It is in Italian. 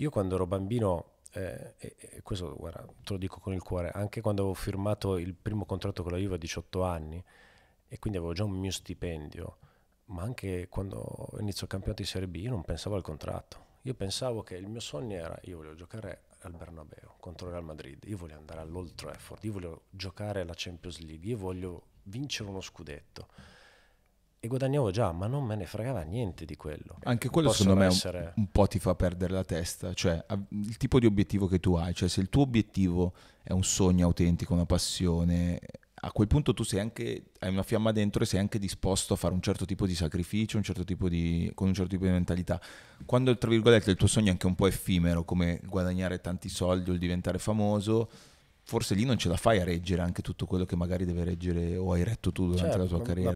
Io quando ero bambino, eh, e, e questo guarda, te lo dico con il cuore, anche quando avevo firmato il primo contratto con la Juve a 18 anni e quindi avevo già un mio stipendio, ma anche quando inizio il campionato di Serie B io non pensavo al contratto. Io pensavo che il mio sogno era, io volevo giocare al Bernabeu contro il Real Madrid, io voglio andare all'Old Trafford, io voglio giocare alla Champions League, io voglio vincere uno scudetto e guadagnavo già, ma non me ne fregava niente di quello. Anche quello Possono secondo me essere... un, po' ti fa perdere la testa, cioè il tipo di obiettivo che tu hai, cioè se il tuo obiettivo è un sogno autentico, una passione, a quel punto tu sei anche, hai una fiamma dentro e sei anche disposto a fare un certo tipo di sacrificio, un certo tipo di, con un certo tipo di mentalità. Quando, tra virgolette, il tuo sogno è anche un po' effimero, come guadagnare tanti soldi o il diventare famoso, forse lì non ce la fai a reggere anche tutto quello che magari deve reggere o hai retto tu durante certo, la tua certo, carriera.